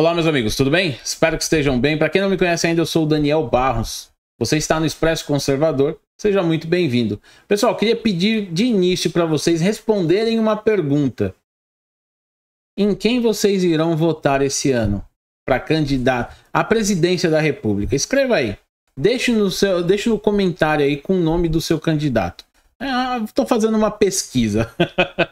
Olá, meus amigos, tudo bem? Espero que estejam bem. Para quem não me conhece ainda, eu sou o Daniel Barros. Você está no Expresso Conservador. Seja muito bem-vindo. Pessoal, queria pedir de início para vocês responderem uma pergunta. Em quem vocês irão votar esse ano para candidato à presidência da República? Escreva aí. Deixe no, seu, deixe no comentário aí com o nome do seu candidato. Estou é, fazendo uma pesquisa.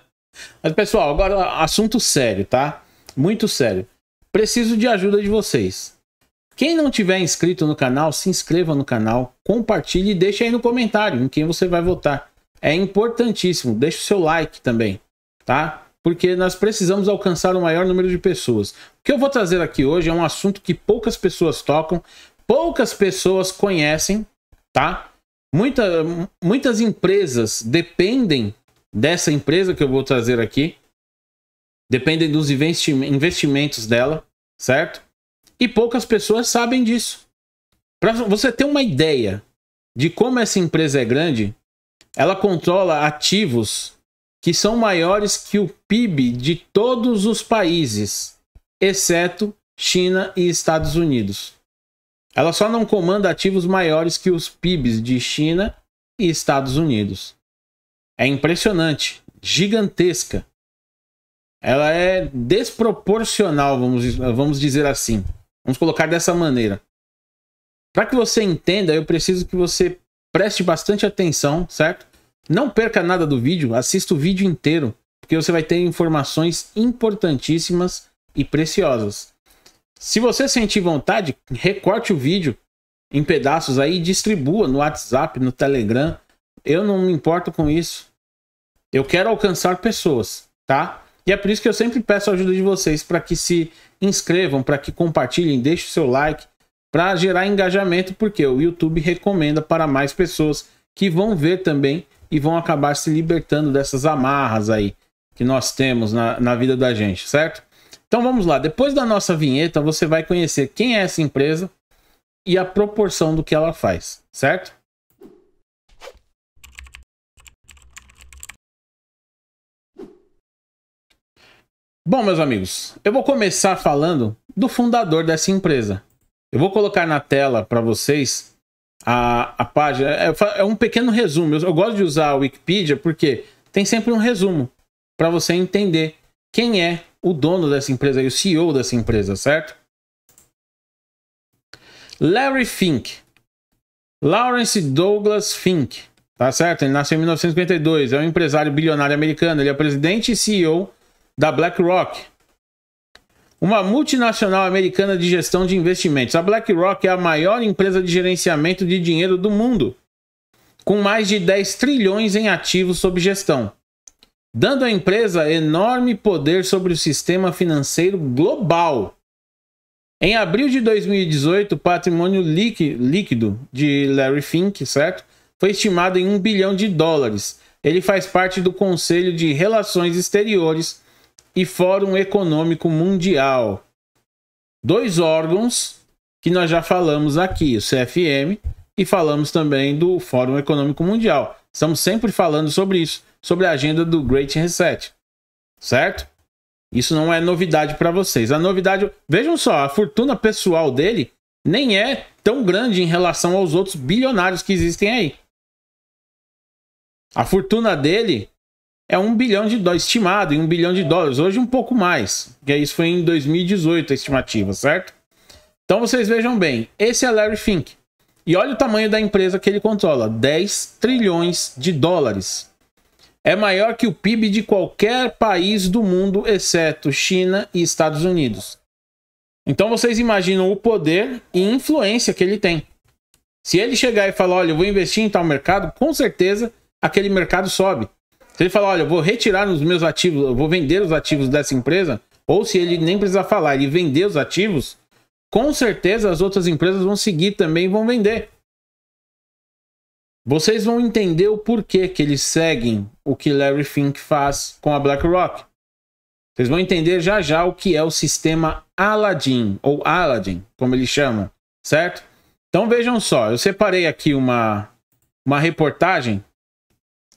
Mas, pessoal, agora assunto sério, tá? Muito sério. Preciso de ajuda de vocês. Quem não tiver inscrito no canal, se inscreva no canal, compartilhe e deixe aí no comentário em quem você vai votar. É importantíssimo, deixe o seu like também, tá? Porque nós precisamos alcançar o maior número de pessoas. O que eu vou trazer aqui hoje é um assunto que poucas pessoas tocam, poucas pessoas conhecem, tá? Muita, muitas empresas dependem dessa empresa que eu vou trazer aqui dependem dos investimentos dela, certo? E poucas pessoas sabem disso. Para você ter uma ideia de como essa empresa é grande, ela controla ativos que são maiores que o PIB de todos os países, exceto China e Estados Unidos. Ela só não comanda ativos maiores que os PIBs de China e Estados Unidos. É impressionante, gigantesca ela é desproporcional, vamos, vamos dizer assim. Vamos colocar dessa maneira. Para que você entenda, eu preciso que você preste bastante atenção, certo? Não perca nada do vídeo, assista o vídeo inteiro, porque você vai ter informações importantíssimas e preciosas. Se você sentir vontade, recorte o vídeo em pedaços aí e distribua no WhatsApp, no Telegram. Eu não me importo com isso. Eu quero alcançar pessoas, tá? E é por isso que eu sempre peço a ajuda de vocês para que se inscrevam, para que compartilhem, deixem o seu like, para gerar engajamento, porque o YouTube recomenda para mais pessoas que vão ver também e vão acabar se libertando dessas amarras aí que nós temos na, na vida da gente, certo? Então vamos lá, depois da nossa vinheta você vai conhecer quem é essa empresa e a proporção do que ela faz, certo? Bom, meus amigos, eu vou começar falando do fundador dessa empresa. Eu vou colocar na tela para vocês a, a página. É, é, um pequeno resumo. Eu, eu gosto de usar a Wikipedia porque tem sempre um resumo para você entender quem é o dono dessa empresa e o CEO dessa empresa, certo? Larry Fink. Lawrence Douglas Fink. Tá certo? Ele nasceu em 1952. É um empresário bilionário americano. Ele é presidente e CEO da BlackRock, uma multinacional americana de gestão de investimentos. A BlackRock é a maior empresa de gerenciamento de dinheiro do mundo, com mais de 10 trilhões em ativos sob gestão, dando à empresa enorme poder sobre o sistema financeiro global. Em abril de 2018, o patrimônio líquido de Larry Fink, certo? Foi estimado em um bilhão de dólares. Ele faz parte do Conselho de Relações Exteriores e Fórum Econômico Mundial. Dois órgãos que nós já falamos aqui, o CFM e falamos também do Fórum Econômico Mundial. Estamos sempre falando sobre isso, sobre a agenda do Great Reset. Certo? Isso não é novidade para vocês. A novidade, vejam só, a fortuna pessoal dele nem é tão grande em relação aos outros bilionários que existem aí. A fortuna dele é um bilhão de dólares, estimado em um bilhão de dólares, hoje um pouco mais, porque é isso foi em 2018 a estimativa, certo? Então vocês vejam bem, esse é Larry Fink. E olha o tamanho da empresa que ele controla, 10 trilhões de dólares. É maior que o PIB de qualquer país do mundo, exceto China e Estados Unidos. Então vocês imaginam o poder e influência que ele tem. Se ele chegar e falar, olha, eu vou investir em tal mercado, com certeza aquele mercado sobe. Se ele falar, olha, eu vou retirar os meus ativos, eu vou vender os ativos dessa empresa, ou se ele nem precisa falar, ele vender os ativos, com certeza as outras empresas vão seguir também e vão vender. Vocês vão entender o porquê que eles seguem o que Larry Fink faz com a BlackRock. Vocês vão entender já já o que é o sistema Aladdin, ou Aladdin, como eles chamam, certo? Então vejam só, eu separei aqui uma, uma reportagem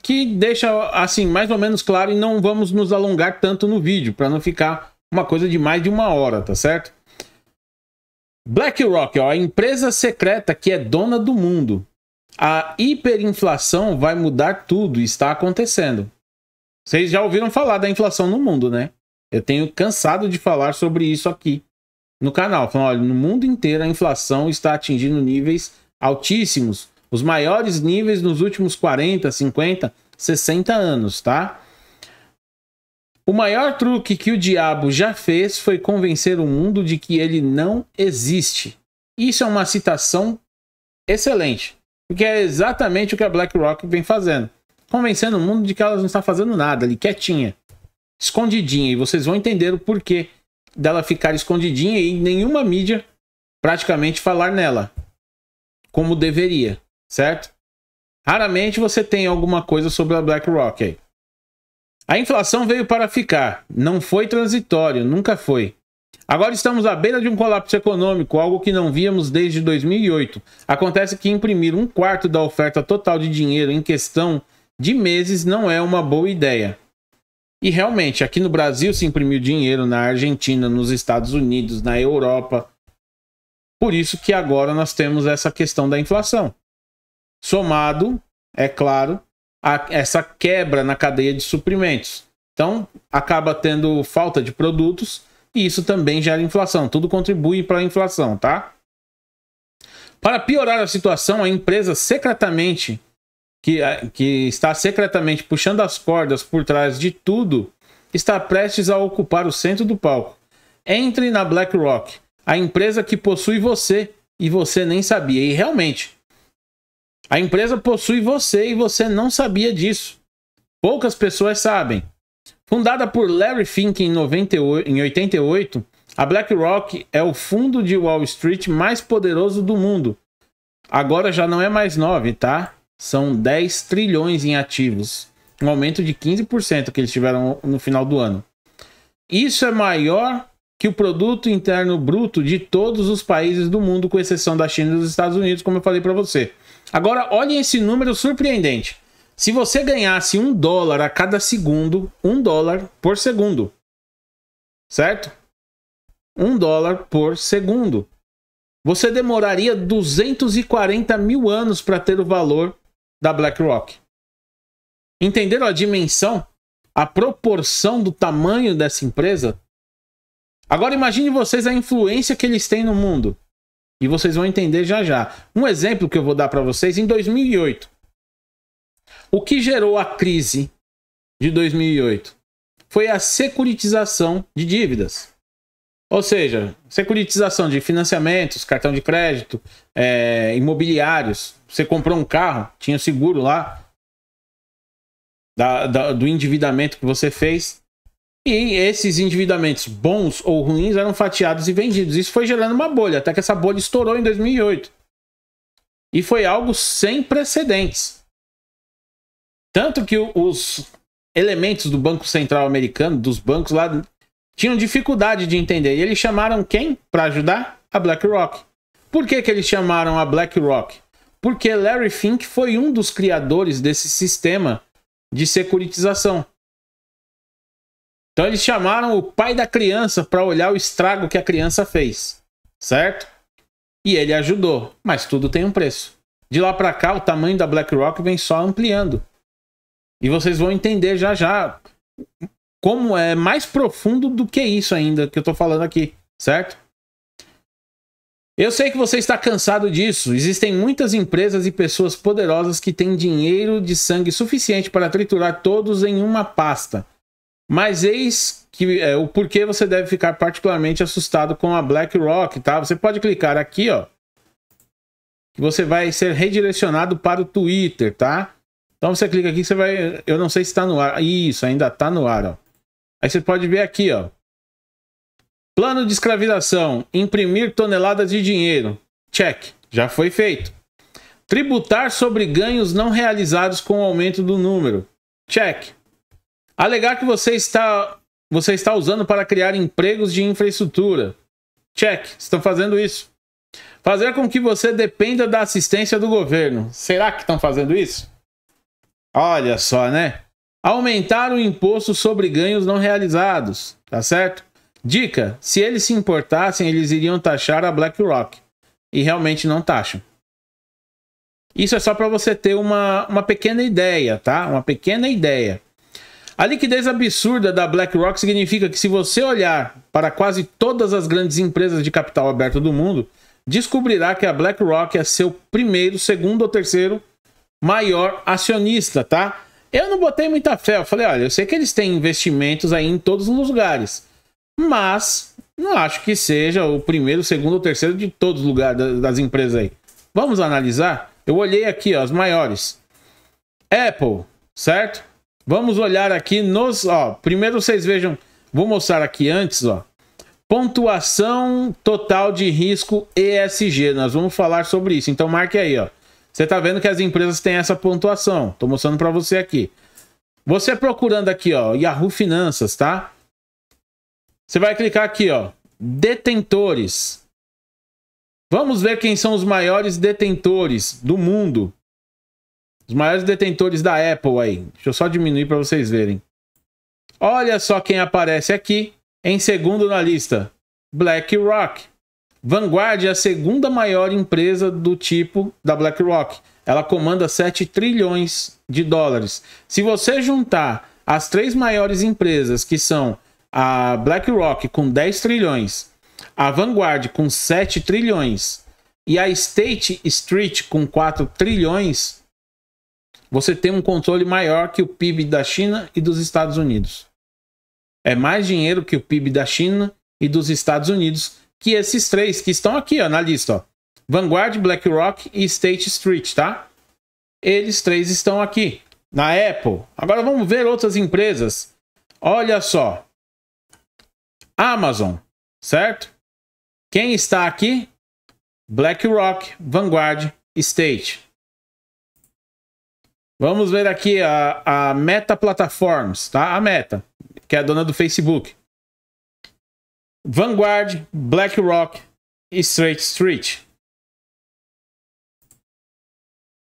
que deixa assim mais ou menos claro e não vamos nos alongar tanto no vídeo para não ficar uma coisa de mais de uma hora, tá certo? BlackRock, ó, a empresa secreta que é dona do mundo. A hiperinflação vai mudar tudo, está acontecendo. Vocês já ouviram falar da inflação no mundo, né? Eu tenho cansado de falar sobre isso aqui no canal. Falando, olha, no mundo inteiro a inflação está atingindo níveis altíssimos os maiores níveis nos últimos 40, 50, 60 anos, tá? O maior truque que o diabo já fez foi convencer o mundo de que ele não existe. Isso é uma citação excelente, porque é exatamente o que a BlackRock vem fazendo. Convencendo o mundo de que ela não está fazendo nada ali, quietinha, escondidinha. E vocês vão entender o porquê dela ficar escondidinha e nenhuma mídia praticamente falar nela como deveria certo? Raramente você tem alguma coisa sobre a BlackRock aí. A inflação veio para ficar, não foi transitório, nunca foi. Agora estamos à beira de um colapso econômico, algo que não víamos desde 2008. Acontece que imprimir um quarto da oferta total de dinheiro em questão de meses não é uma boa ideia. E realmente, aqui no Brasil se imprimiu dinheiro, na Argentina, nos Estados Unidos, na Europa. Por isso que agora nós temos essa questão da inflação somado, é claro, a essa quebra na cadeia de suprimentos. Então, acaba tendo falta de produtos e isso também gera inflação. Tudo contribui para a inflação, tá? Para piorar a situação, a empresa secretamente, que, que está secretamente puxando as cordas por trás de tudo, está prestes a ocupar o centro do palco. Entre na BlackRock, a empresa que possui você e você nem sabia. E realmente, a empresa possui você e você não sabia disso. Poucas pessoas sabem. Fundada por Larry Fink em, 98, em 88, a BlackRock é o fundo de Wall Street mais poderoso do mundo. Agora já não é mais 9, tá? São 10 trilhões em ativos. Um aumento de 15% que eles tiveram no final do ano. Isso é maior que o produto interno bruto de todos os países do mundo, com exceção da China e dos Estados Unidos, como eu falei para você. Agora, olhem esse número surpreendente. Se você ganhasse um dólar a cada segundo, um dólar por segundo, certo? Um dólar por segundo. Você demoraria 240 mil anos para ter o valor da BlackRock. Entenderam a dimensão? A proporção do tamanho dessa empresa? Agora imagine vocês a influência que eles têm no mundo. E vocês vão entender já já. Um exemplo que eu vou dar para vocês em 2008. O que gerou a crise de 2008 foi a securitização de dívidas. Ou seja, securitização de financiamentos, cartão de crédito, é, imobiliários. Você comprou um carro, tinha seguro lá da, da, do endividamento que você fez. E esses endividamentos bons ou ruins eram fatiados e vendidos. Isso foi gerando uma bolha, até que essa bolha estourou em 2008. E foi algo sem precedentes. Tanto que os elementos do Banco Central americano, dos bancos lá, tinham dificuldade de entender. E eles chamaram quem para ajudar? A BlackRock. Por que, que eles chamaram a BlackRock? Porque Larry Fink foi um dos criadores desse sistema de securitização. Então eles chamaram o pai da criança para olhar o estrago que a criança fez, certo? E ele ajudou, mas tudo tem um preço. De lá para cá, o tamanho da BlackRock vem só ampliando. E vocês vão entender já já como é mais profundo do que isso ainda que eu tô falando aqui, certo? Eu sei que você está cansado disso. Existem muitas empresas e pessoas poderosas que têm dinheiro de sangue suficiente para triturar todos em uma pasta mas eis que é, o porquê você deve ficar particularmente assustado com a BlackRock, tá? Você pode clicar aqui, ó, que você vai ser redirecionado para o Twitter, tá? Então você clica aqui, você vai, eu não sei se está no ar. Isso, ainda está no ar, ó. Aí você pode ver aqui, ó. Plano de escravização, imprimir toneladas de dinheiro. Check, já foi feito. Tributar sobre ganhos não realizados com o aumento do número. Check, Alegar que você está, você está usando para criar empregos de infraestrutura. Check, estão fazendo isso. Fazer com que você dependa da assistência do governo. Será que estão fazendo isso? Olha só, né? Aumentar o imposto sobre ganhos não realizados, tá certo? Dica: se eles se importassem, eles iriam taxar a BlackRock. E realmente não taxam. Isso é só para você ter uma, uma pequena ideia, tá? Uma pequena ideia. A liquidez absurda da BlackRock significa que, se você olhar para quase todas as grandes empresas de capital aberto do mundo, descobrirá que a BlackRock é seu primeiro, segundo ou terceiro maior acionista, tá? Eu não botei muita fé. Eu falei, olha, eu sei que eles têm investimentos aí em todos os lugares, mas não acho que seja o primeiro, segundo ou terceiro de todos os lugares das empresas aí. Vamos analisar? Eu olhei aqui, ó, as maiores. Apple, certo? Vamos olhar aqui nos, ó, primeiro vocês vejam, vou mostrar aqui antes, ó. Pontuação total de risco ESG, nós vamos falar sobre isso. Então marque aí, ó. Você está vendo que as empresas têm essa pontuação. Estou mostrando para você aqui. Você procurando aqui, ó, Yahoo Finanças, tá? Você vai clicar aqui, ó, detentores. Vamos ver quem são os maiores detentores do mundo os maiores detentores da Apple aí. Deixa eu só diminuir para vocês verem. Olha só quem aparece aqui em segundo na lista: BlackRock. Vanguard é a segunda maior empresa do tipo da BlackRock. Ela comanda 7 trilhões de dólares. Se você juntar as três maiores empresas, que são a BlackRock com 10 trilhões, a Vanguard com 7 trilhões e a State Street com 4 trilhões, você tem um controle maior que o PIB da China e dos Estados Unidos. É mais dinheiro que o PIB da China e dos Estados Unidos, que esses três que estão aqui ó, na lista. Ó. Vanguard, BlackRock e State Street, tá? Eles três estão aqui na Apple. Agora vamos ver outras empresas. Olha só. Amazon, certo? Quem está aqui? BlackRock, Vanguard, State. Vamos ver aqui a, a Meta Platforms, tá? A Meta, que é a dona do Facebook. Vanguard, BlackRock e Straight Street.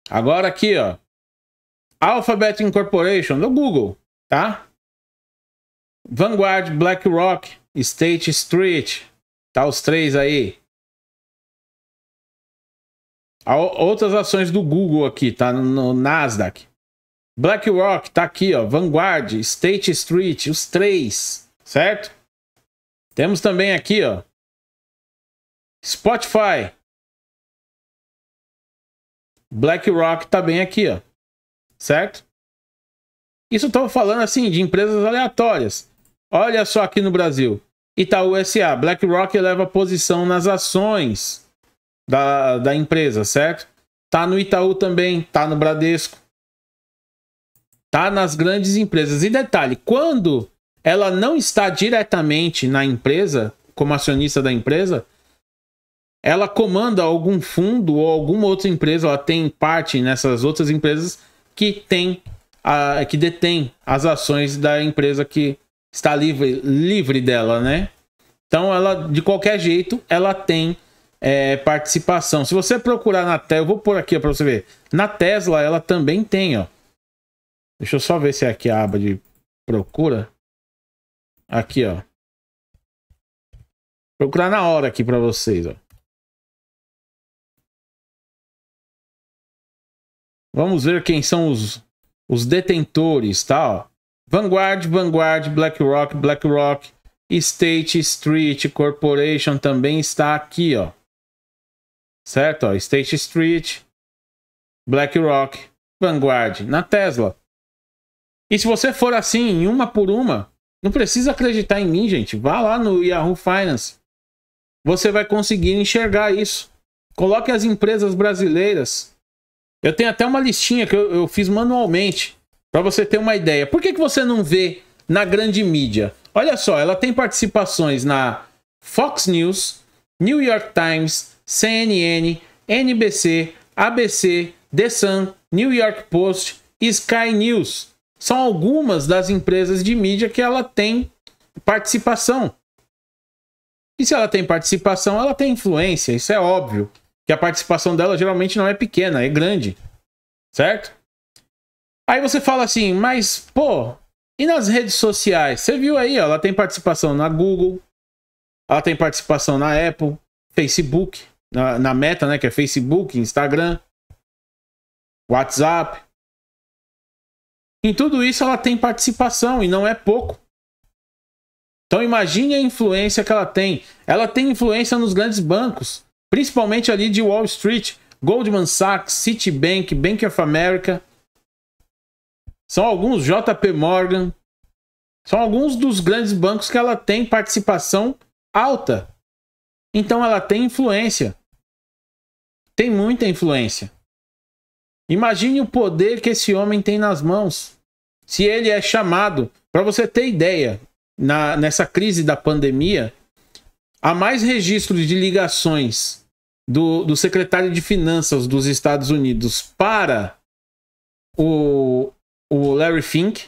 Agora aqui, ó. Alphabet Incorporation, do Google, tá? Vanguard, BlackRock, State Street. Tá os três aí. outras ações do Google aqui, tá? No Nasdaq. BlackRock tá aqui, ó, Vanguard, State Street, os três, certo? Temos também aqui, ó, Spotify. BlackRock tá bem aqui, ó. Certo? Isso estou falando assim de empresas aleatórias. Olha só aqui no Brasil. Itaú SA, BlackRock leva posição nas ações da, da empresa, certo? Tá no Itaú também, tá no Bradesco tá nas grandes empresas. E detalhe, quando ela não está diretamente na empresa, como acionista da empresa, ela comanda algum fundo ou alguma outra empresa, ela tem parte nessas outras empresas que tem a, que detém as ações da empresa que está livre, livre dela, né? Então ela de qualquer jeito ela tem é, participação. Se você procurar na Tesla, eu vou por aqui para você ver. Na Tesla ela também tem, ó. Deixa eu só ver se é aqui a aba de procura. Aqui, ó. Procurar na hora aqui para vocês, ó. Vamos ver quem são os, os detentores, tá? Ó. Vanguard, Vanguard, BlackRock, BlackRock, State Street Corporation também está aqui, ó. Certo? Ó, State Street, BlackRock, Vanguard. Na Tesla, e se você for assim, uma por uma, não precisa acreditar em mim, gente. Vá lá no Yahoo Finance. Você vai conseguir enxergar isso. Coloque as empresas brasileiras. Eu tenho até uma listinha que eu, eu fiz manualmente para você ter uma ideia. Por que, que você não vê na grande mídia? Olha só, ela tem participações na Fox News, New York Times, CNN, NBC, ABC, The Sun, New York Post, Sky News são algumas das empresas de mídia que ela tem participação. E se ela tem participação, ela tem influência, isso é óbvio. Que a participação dela geralmente não é pequena, é grande. Certo? Aí você fala assim, mas, pô, e nas redes sociais? Você viu aí, ó, ela tem participação na Google, ela tem participação na Apple, Facebook, na, na Meta, né, que é Facebook, Instagram, WhatsApp. Em tudo isso, ela tem participação e não é pouco. Então imagine a influência que ela tem. Ela tem influência nos grandes bancos, principalmente ali de Wall Street, Goldman Sachs, Citibank, Bank of America. São alguns JP Morgan. São alguns dos grandes bancos que ela tem participação alta. Então ela tem influência. Tem muita influência. Imagine o poder que esse homem tem nas mãos. Se ele é chamado, para você ter ideia, na, nessa crise da pandemia, há mais registros de ligações do, do secretário de Finanças dos Estados Unidos para o, o Larry Fink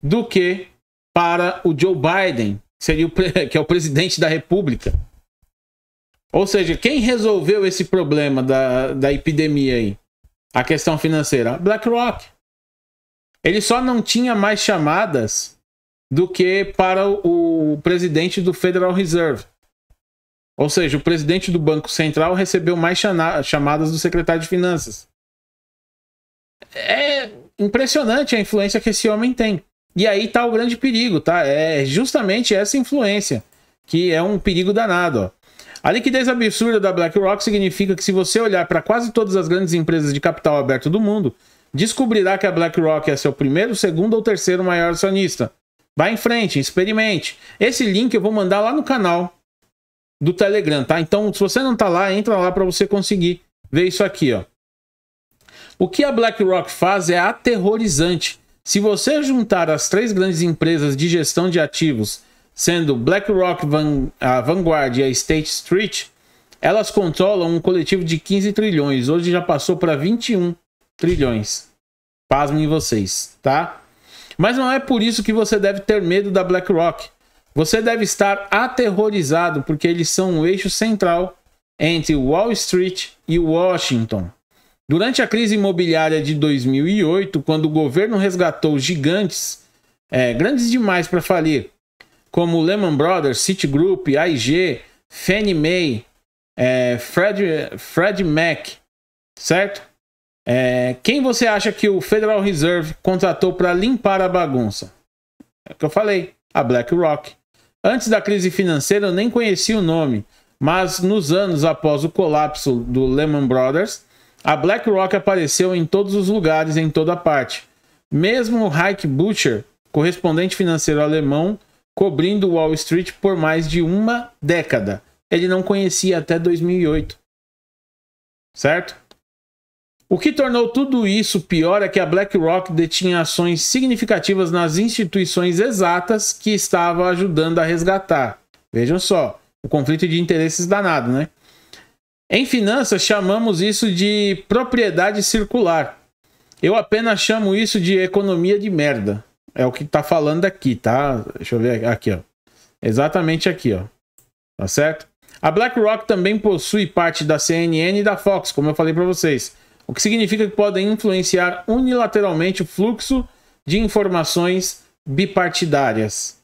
do que para o Joe Biden, que, seria o, que é o presidente da República. Ou seja, quem resolveu esse problema da, da epidemia aí? a questão financeira? BlackRock. Ele só não tinha mais chamadas do que para o presidente do Federal Reserve. Ou seja, o presidente do Banco Central recebeu mais chamadas do secretário de Finanças. É impressionante a influência que esse homem tem. E aí está o grande perigo, tá? É justamente essa influência que é um perigo danado. Ó. A liquidez absurda da BlackRock significa que se você olhar para quase todas as grandes empresas de capital aberto do mundo, descobrirá que a BlackRock é seu primeiro, segundo ou terceiro maior acionista. Vá em frente, experimente. Esse link eu vou mandar lá no canal do Telegram, tá? Então, se você não tá lá, entra lá para você conseguir ver isso aqui, ó. O que a BlackRock faz é aterrorizante. Se você juntar as três grandes empresas de gestão de ativos sendo BlackRock, Van, a Vanguard e a State Street, elas controlam um coletivo de 15 trilhões. Hoje já passou para 21 trilhões. Pasmem vocês, tá? Mas não é por isso que você deve ter medo da BlackRock. Você deve estar aterrorizado porque eles são um eixo central entre Wall Street e Washington. Durante a crise imobiliária de 2008, quando o governo resgatou gigantes, é, grandes demais para falir, como Lehman Brothers, Citigroup, AIG, Fannie Mae, é, Fred, Fred Mac, certo? É, quem você acha que o Federal Reserve contratou para limpar a bagunça? É o que eu falei, a BlackRock. Antes da crise financeira eu nem conhecia o nome, mas nos anos após o colapso do Lehman Brothers, a BlackRock apareceu em todos os lugares, em toda parte. Mesmo o Heike Butcher, correspondente financeiro alemão cobrindo Wall Street por mais de uma década. Ele não conhecia até 2008. Certo? O que tornou tudo isso pior é que a BlackRock detinha ações significativas nas instituições exatas que estava ajudando a resgatar. Vejam só, o conflito de interesses danado, né? Em finanças, chamamos isso de propriedade circular. Eu apenas chamo isso de economia de merda. É o que tá falando aqui, tá? Deixa eu ver aqui, ó. Exatamente aqui, ó. Tá certo? A BlackRock também possui parte da CNN e da Fox, como eu falei para vocês, o que significa que podem influenciar unilateralmente o fluxo de informações bipartidárias.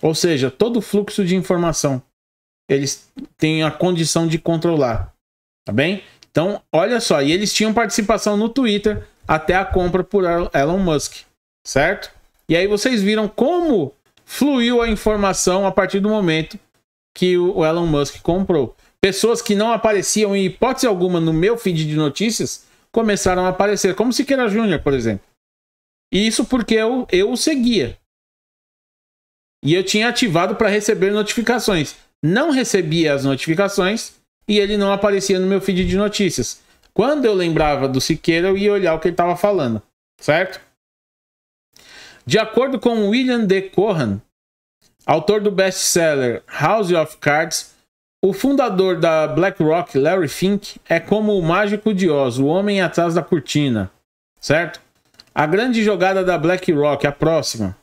Ou seja, todo o fluxo de informação eles têm a condição de controlar, tá bem? Então, olha só, e eles tinham participação no Twitter até a compra por Elon Musk, certo? E aí vocês viram como fluiu a informação a partir do momento que o Elon Musk comprou. Pessoas que não apareciam em hipótese alguma no meu feed de notícias começaram a aparecer, como Siqueira Júnior, por exemplo. E isso porque eu, eu o seguia. E eu tinha ativado para receber notificações. Não recebia as notificações e ele não aparecia no meu feed de notícias. Quando eu lembrava do Siqueira, eu ia olhar o que ele estava falando, certo? De acordo com William D. Cohan, autor do best-seller House of Cards, o fundador da BlackRock, Larry Fink, é como o mágico de Oz, o homem atrás da cortina, certo? A grande jogada da BlackRock, a próxima.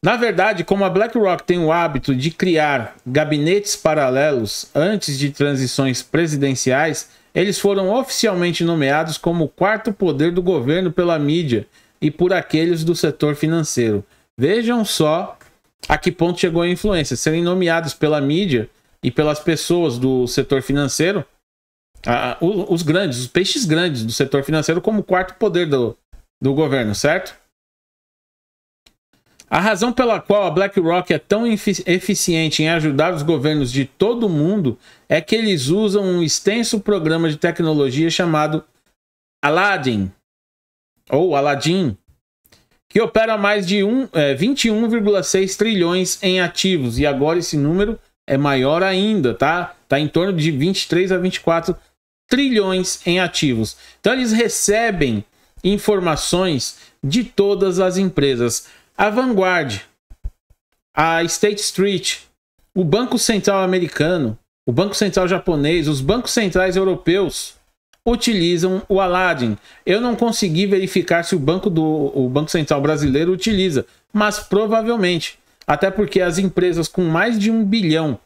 Na verdade, como a BlackRock tem o hábito de criar gabinetes paralelos antes de transições presidenciais, eles foram oficialmente nomeados como o quarto poder do governo pela mídia e por aqueles do setor financeiro. Vejam só a que ponto chegou a influência. Serem nomeados pela mídia e pelas pessoas do setor financeiro, a, os grandes, os peixes grandes do setor financeiro, como quarto poder do, do governo, certo? A razão pela qual a BlackRock é tão eficiente em ajudar os governos de todo o mundo é que eles usam um extenso programa de tecnologia chamado Aladdin, ou Aladdin, que opera mais de um, é, 21,6 trilhões em ativos. E agora esse número é maior ainda, tá? Tá em torno de 23 a 24 trilhões em ativos. Então eles recebem informações de todas as empresas. A Vanguard, a State Street, o Banco Central americano, o Banco Central japonês, os bancos centrais europeus, utilizam o Aladdin. Eu não consegui verificar se o Banco, do, o banco Central Brasileiro utiliza, mas provavelmente. Até porque as empresas com mais de um bilhão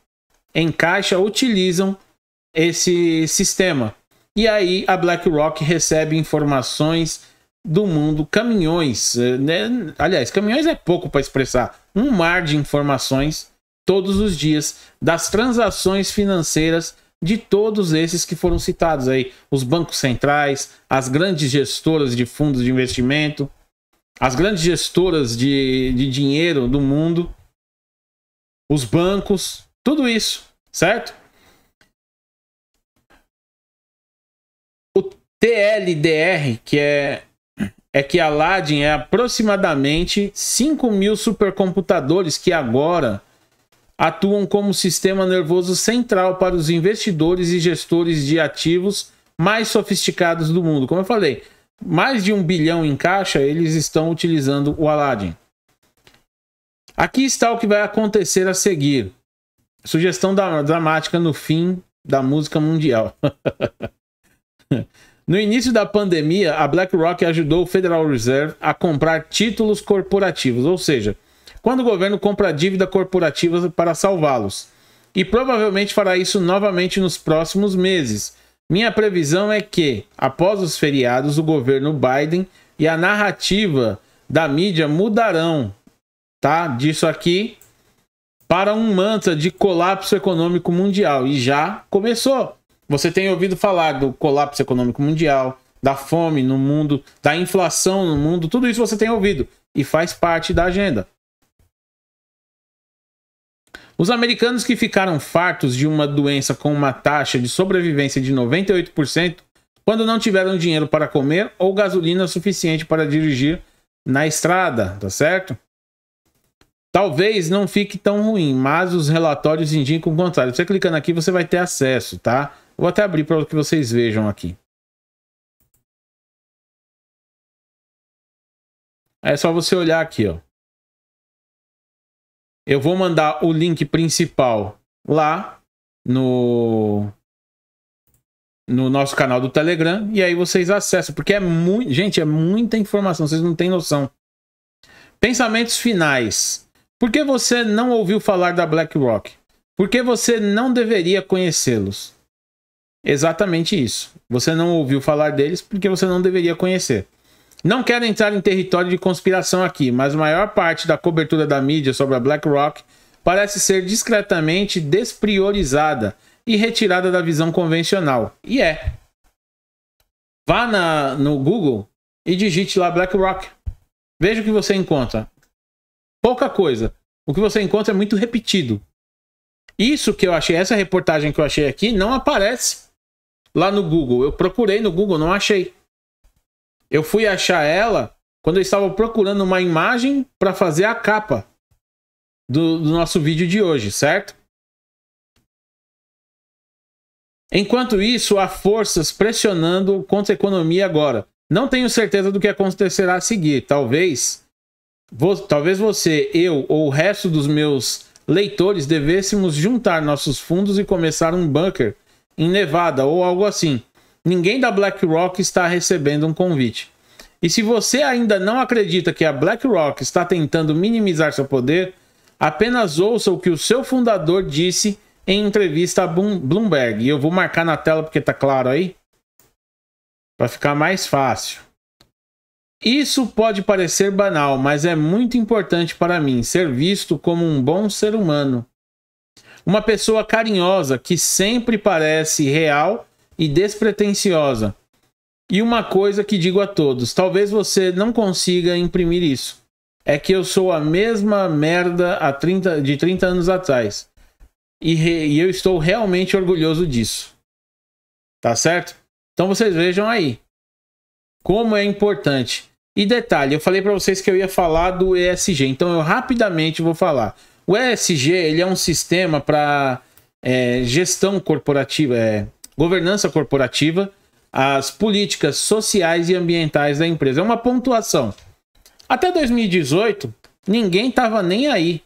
em caixa utilizam esse sistema. E aí a BlackRock recebe informações do mundo, caminhões, eh, né? aliás, caminhões é pouco para expressar, um mar de informações todos os dias das transações financeiras de todos esses que foram citados aí: os bancos centrais, as grandes gestoras de fundos de investimento, as grandes gestoras de, de dinheiro do mundo, os bancos, tudo isso, certo? O TLDR, que é é que a Aladdin é aproximadamente 5 mil supercomputadores que agora atuam como sistema nervoso central para os investidores e gestores de ativos mais sofisticados do mundo. Como eu falei, mais de um bilhão em caixa, eles estão utilizando o Aladdin. Aqui está o que vai acontecer a seguir. Sugestão da, dramática no fim da música mundial. no início da pandemia, a BlackRock ajudou o Federal Reserve a comprar títulos corporativos, ou seja, quando o governo compra dívida corporativa para salvá-los. E provavelmente fará isso novamente nos próximos meses. Minha previsão é que, após os feriados, o governo Biden e a narrativa da mídia mudarão, tá? Disso aqui para um mantra de colapso econômico mundial e já começou. Você tem ouvido falar do colapso econômico mundial, da fome no mundo, da inflação no mundo, tudo isso você tem ouvido e faz parte da agenda. Os americanos que ficaram fartos de uma doença com uma taxa de sobrevivência de 98% quando não tiveram dinheiro para comer ou gasolina suficiente para dirigir na estrada, tá certo? Talvez não fique tão ruim, mas os relatórios indicam o contrário. Você clicando aqui, você vai ter acesso, tá? Vou até abrir para que vocês vejam aqui. É só você olhar aqui, ó. Eu vou mandar o link principal lá no no nosso canal do Telegram e aí vocês acessam, porque é muito, gente, é muita informação, vocês não têm noção. Pensamentos finais. Por que você não ouviu falar da BlackRock? Por que você não deveria conhecê-los? Exatamente isso. Você não ouviu falar deles porque você não deveria conhecer. Não quero entrar em território de conspiração aqui, mas a maior parte da cobertura da mídia sobre a BlackRock parece ser discretamente despriorizada e retirada da visão convencional. E é. Vá na, no Google e digite lá BlackRock. Veja o que você encontra. Pouca coisa. O que você encontra é muito repetido. Isso que eu achei, essa reportagem que eu achei aqui, não aparece lá no Google. Eu procurei no Google, não achei. Eu fui achar ela quando eu estava procurando uma imagem para fazer a capa do, do nosso vídeo de hoje, certo? Enquanto isso, há forças pressionando contra a economia agora. Não tenho certeza do que acontecerá a seguir. Talvez, talvez você, eu ou o resto dos meus leitores devêssemos juntar nossos fundos e começar um bunker em Nevada ou algo assim ninguém da BlackRock está recebendo um convite. E se você ainda não acredita que a BlackRock está tentando minimizar seu poder, apenas ouça o que o seu fundador disse em entrevista a Bloomberg. E eu vou marcar na tela porque está claro aí, para ficar mais fácil. Isso pode parecer banal, mas é muito importante para mim ser visto como um bom ser humano. Uma pessoa carinhosa que sempre parece real e despretensiosa. E uma coisa que digo a todos: talvez você não consiga imprimir isso. É que eu sou a mesma merda há 30, de 30 anos atrás. E, re, e eu estou realmente orgulhoso disso. Tá certo? Então vocês vejam aí como é importante. E detalhe, eu falei para vocês que eu ia falar do ESG, então eu rapidamente vou falar. O ESG ele é um sistema para é, gestão corporativa, é, governança corporativa, as políticas sociais e ambientais da empresa. É uma pontuação. Até 2018, ninguém estava nem aí.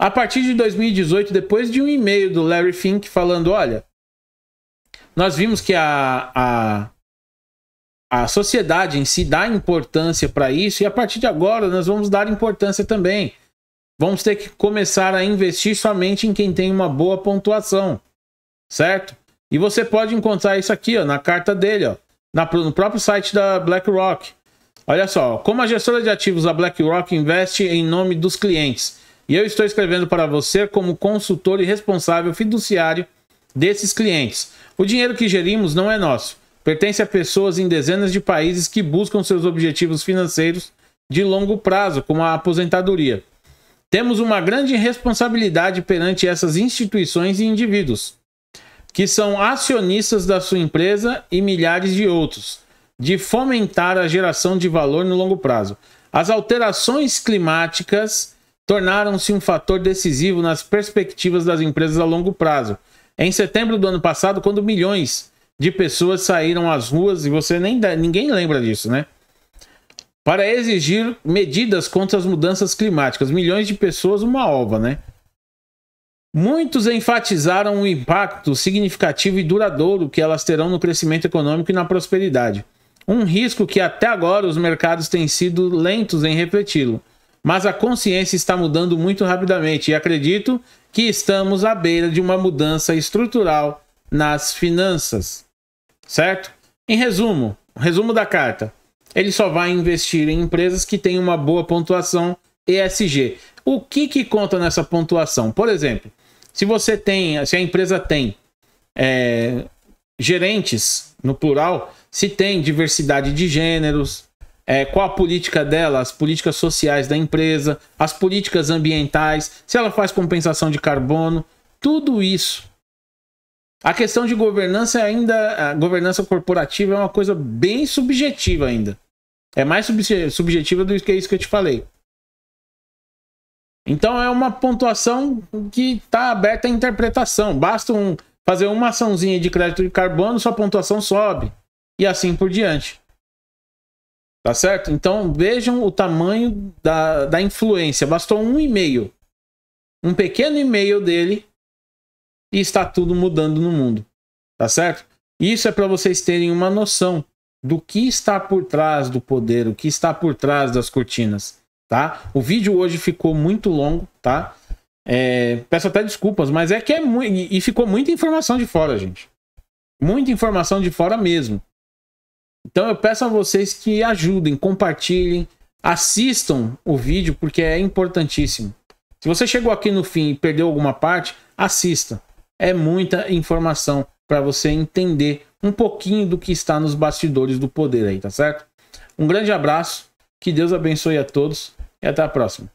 A partir de 2018, depois de um e-mail do Larry Fink falando: olha, nós vimos que a, a, a sociedade em si dá importância para isso, e a partir de agora nós vamos dar importância também. Vamos ter que começar a investir somente em quem tem uma boa pontuação, certo? E você pode encontrar isso aqui, ó, na carta dele, ó, na, no próprio site da BlackRock. Olha só, como a gestora de ativos da BlackRock investe em nome dos clientes. E eu estou escrevendo para você como consultor e responsável fiduciário desses clientes. O dinheiro que gerimos não é nosso. Pertence a pessoas em dezenas de países que buscam seus objetivos financeiros de longo prazo, como a aposentadoria. Temos uma grande responsabilidade perante essas instituições e indivíduos que são acionistas da sua empresa e milhares de outros, de fomentar a geração de valor no longo prazo. As alterações climáticas tornaram-se um fator decisivo nas perspectivas das empresas a longo prazo. Em setembro do ano passado, quando milhões de pessoas saíram às ruas e você nem ninguém lembra disso, né? Para exigir medidas contra as mudanças climáticas, milhões de pessoas uma ova, né? Muitos enfatizaram o impacto significativo e duradouro que elas terão no crescimento econômico e na prosperidade. Um risco que até agora os mercados têm sido lentos em refleti-lo. Mas a consciência está mudando muito rapidamente e acredito que estamos à beira de uma mudança estrutural nas finanças. Certo? Em resumo, resumo da carta. Ele só vai investir em empresas que têm uma boa pontuação ESG. O que, que conta nessa pontuação? Por exemplo, se você tem, se a empresa tem é, gerentes, no plural, se tem diversidade de gêneros, é, qual a política dela, as políticas sociais da empresa, as políticas ambientais, se ela faz compensação de carbono, tudo isso. A questão de governança ainda, a governança corporativa é uma coisa bem subjetiva ainda. É mais subjetiva do que isso que eu te falei. Então é uma pontuação que está aberta à interpretação. Basta um, fazer uma açãozinha de crédito de carbono, sua pontuação sobe. E assim por diante. Tá certo? Então vejam o tamanho da, da influência. Bastou um e-mail. Um pequeno e-mail dele e está tudo mudando no mundo. Tá certo? Isso é para vocês terem uma noção do que está por trás do poder, o que está por trás das cortinas tá? O vídeo hoje ficou muito longo, tá? É, peço até desculpas, mas é que é muito. E ficou muita informação de fora, gente. Muita informação de fora mesmo. Então eu peço a vocês que ajudem, compartilhem, assistam o vídeo, porque é importantíssimo. Se você chegou aqui no fim e perdeu alguma parte, assista. É muita informação para você entender um pouquinho do que está nos bastidores do poder aí, tá certo? Um grande abraço, que Deus abençoe a todos e até a próxima.